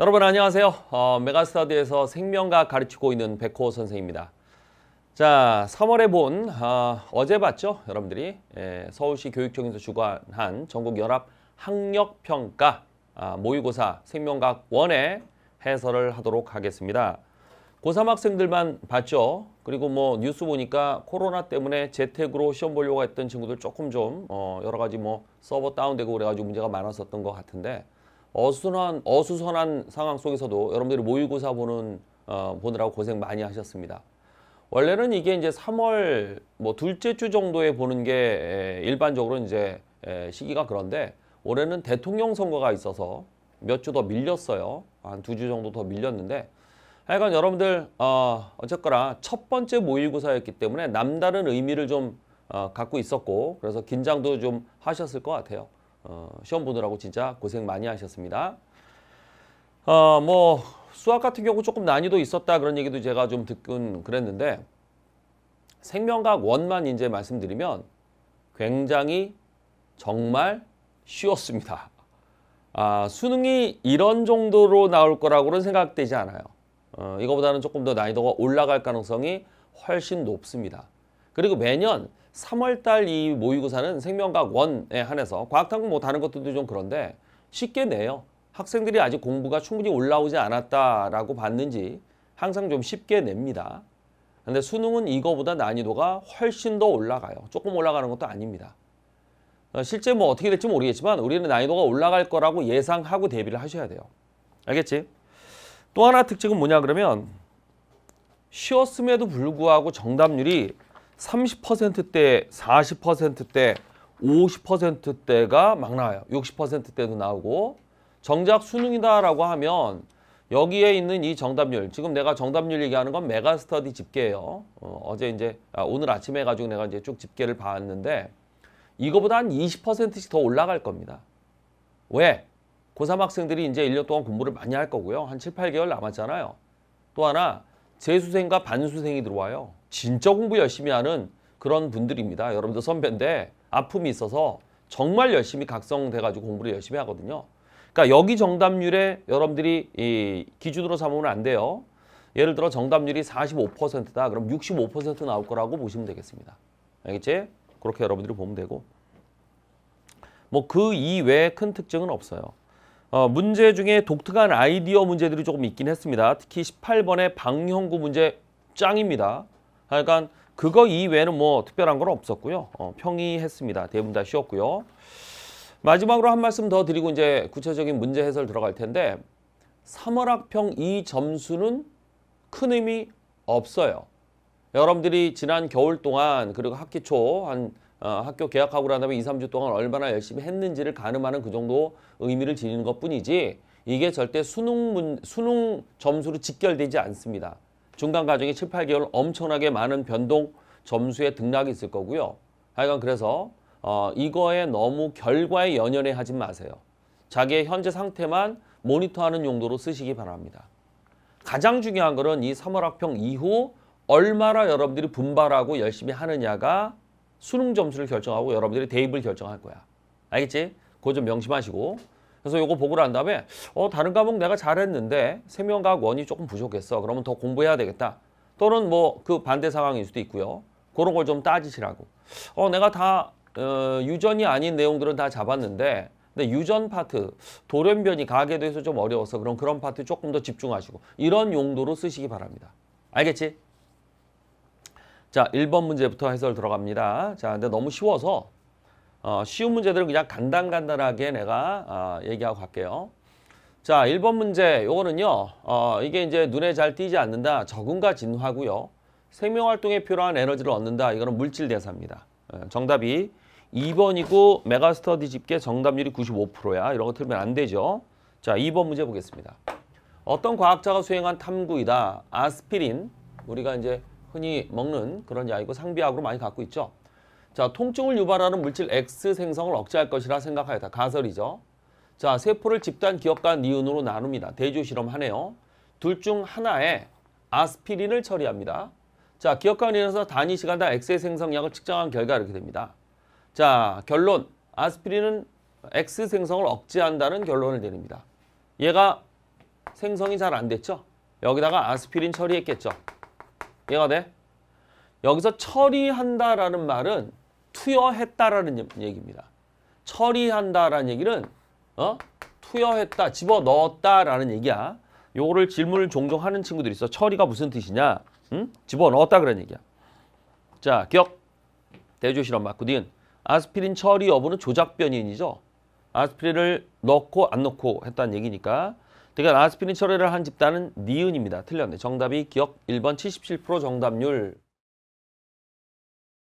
여러분 안녕하세요. 어, 메가스터디에서 생명과 가르치고 있는 백호 선생입니다. 자, 3월에 본 어, 어제 봤죠? 여러분들이 예, 서울시 교육청에서 주관한 전국 연합 학력 평가 아, 모의고사 생명과학 원의 해설을 하도록 하겠습니다. 고3 학생들만 봤죠? 그리고 뭐 뉴스 보니까 코로나 때문에 재택으로 시험 보려고 했던 친구들 조금 좀 어, 여러 가지 뭐 서버 다운되고 그래가지고 문제가 많았었던 것 같은데 어수선한, 어수선한 상황 속에서도 여러분들이 모의고사 보는, 어, 보느라고 고생 많이 하셨습니다. 원래는 이게 이제 3월 뭐 둘째 주 정도에 보는 게 일반적으로 이제 시기가 그런데 올해는 대통령 선거가 있어서 몇 주 더 밀렸어요. 한 두 주 정도 더 밀렸는데 하여간 여러분들 어, 어쨌거나 첫 번째 모의고사였기 때문에 남다른 의미를 좀 어, 갖고 있었고 그래서 긴장도 좀 하셨을 것 같아요. 어, 시험 보느라고 진짜 고생 많이 하셨습니다. 어, 뭐 수학 같은 경우 조금 난이도 있었다 그런 얘기도 제가 좀 듣곤 그랬는데 생명과학 원만 이제 말씀드리면 굉장히 정말 쉬웠습니다. 아, 수능이 이런 정도로 나올 거라고는 생각되지 않아요. 어, 이거보다는 조금 더 난이도가 올라갈 가능성이 훨씬 높습니다. 그리고 매년 3월달 이 모의고사는 생명과학 원에 한해서 과학탐구 뭐 다른 것들도 좀 그런데 쉽게 내요. 학생들이 아직 공부가 충분히 올라오지 않았다라고 봤는지 항상 좀 쉽게 냅니다. 근데 수능은 이거보다 난이도가 훨씬 더 올라가요. 조금 올라가는 것도 아닙니다. 어, 실제 뭐 어떻게 될지 모르겠지만 우리는 난이도가 올라갈 거라고 예상하고 대비를 하셔야 돼요. 알겠지? 또 하나 특징은 뭐냐 그러면 쉬웠음에도 불구하고 정답률이 30%대, 40%대, 50%대가 막 나와요. 60%대도 나오고 정작 수능이다라고 하면 여기에 있는 이 정답률 지금 내가 정답률 얘기하는 건 메가스터디 집계예요. 어, 제 이제 아, 오늘 아침에 가지고 내가 이제 쭉 집계를 봤는데 이거보다 한 20%씩 더 올라갈 겁니다. 왜? 고3 학생들이 이제 1년 동안 공부를 많이 할 거고요. 한 7, 8개월 남았잖아요. 또 하나 재수생과 반수생이 들어와요. 진짜 공부 열심히 하는 그런 분들입니다. 여러분들 선배인데 아픔이 있어서 정말 열심히 각성돼가지고 공부를 열심히 하거든요. 그러니까 여기 정답률에 여러분들이 이 기준으로 삼으면 안 돼요. 예를 들어 정답률이 45%다. 그럼 65% 나올 거라고 보시면 되겠습니다. 알겠지? 그렇게 여러분들이 보면 되고 뭐 그 이외에 큰 특징은 없어요. 어, 문제 중에 독특한 아이디어 문제들이 조금 있긴 했습니다. 특히 18번의 방형구 문제 짱입니다. 하여간 그거 이외에는 뭐 특별한 건 없었고요. 어, 평이했습니다. 대부분 다 쉬웠고요. 마지막으로 한 말씀 더 드리고 이제 구체적인 문제 해설 들어갈 텐데 3월 학평 이 점수는 큰 의미 없어요. 여러분들이 지난 겨울 동안 그리고 학기 초 한 어, 학교 개학하고 난 다음에 2, 3주 동안 얼마나 열심히 했는지를 가늠하는 그 정도 의미를 지니는 것뿐이지 이게 절대 수능 문, 수능 점수로 직결되지 않습니다. 중간 과정이 7, 8개월 엄청나게 많은 변동 점수의 등락이 있을 거고요. 하여간 그래서 어, 이거에 너무 결과에 연연해 하지 마세요. 자기의 현재 상태만 모니터하는 용도로 쓰시기 바랍니다. 가장 중요한 거는 이 3월 학평 이후 얼마나 여러분들이 분발하고 열심히 하느냐가 수능 점수를 결정하고 여러분들이 대입을 결정할 거야. 알겠지? 그거 좀 명심하시고 그래서 이거 보고를 한 다음에 어 다른 과목 내가 잘했는데 생명과학 원이 조금 부족했어. 그러면 더 공부해야 되겠다. 또는 뭐 그 반대 상황일 수도 있고요. 그런 걸 좀 따지시라고. 어 내가 다 어, 유전이 아닌 내용들은 다 잡았는데 근데 유전 파트, 돌연변이 가게 돼서 좀 어려워서 그런 그런 파트 조금 더 집중하시고 이런 용도로 쓰시기 바랍니다. 알겠지? 자, 1번 문제부터 해설 들어갑니다. 자, 근데 너무 쉬워서 어, 쉬운 문제들은 그냥 간단간단하게 내가 어, 얘기하고 갈게요. 자, 1번 문제 요거는요. 어, 이게 이제 눈에 잘 띄지 않는다. 적응과 진화고요. 생명활동에 필요한 에너지를 얻는다. 이거는 물질 대사입니다. 예, 정답이 2번이고 메가스터디 집계 정답률이 95%야. 이런 거 틀면 안 되죠. 자, 2번 문제 보겠습니다. 어떤 과학자가 수행한 탐구이다. 아스피린, 우리가 이제 흔히 먹는 그런 약이고 상비약으로 많이 갖고 있죠. 자, 통증을 유발하는 물질 X 생성을 억제할 것이라 생각하였다. 가설이죠. 자, 세포를 집단 기억간 니은으로 나눕니다. 대조 실험하네요. 둘 중 하나에 아스피린을 처리합니다. 자, 기억간 인에서 단위 시간당 X의 생성량을 측정한 결과 이렇게 됩니다. 자, 결론. 아스피린은 X 생성을 억제한다는 결론을 내립니다. 얘가 생성이 잘 안 됐죠? 여기다가 아스피린 처리했겠죠? 얘가 돼? 여기서 처리한다라는 말은 투여했다라는 얘기입니다. 처리한다라는 얘기는 어? 투여했다, 집어넣었다라는 얘기야. 요거를 질문을 종종 하는 친구들이 있어. 처리가 무슨 뜻이냐? 응? 집어넣었다 그런 얘기야. 자, 기억. 대조실험 마고딘 아스피린 처리 여부는 조작 변인이죠. 아스피린을 넣고 안 넣고 했다는 얘기니까. 그러니까 아스피린 처리를 한 집단은 니은입니다. 틀렸네. 정답이 기억 1번 77% 정답률.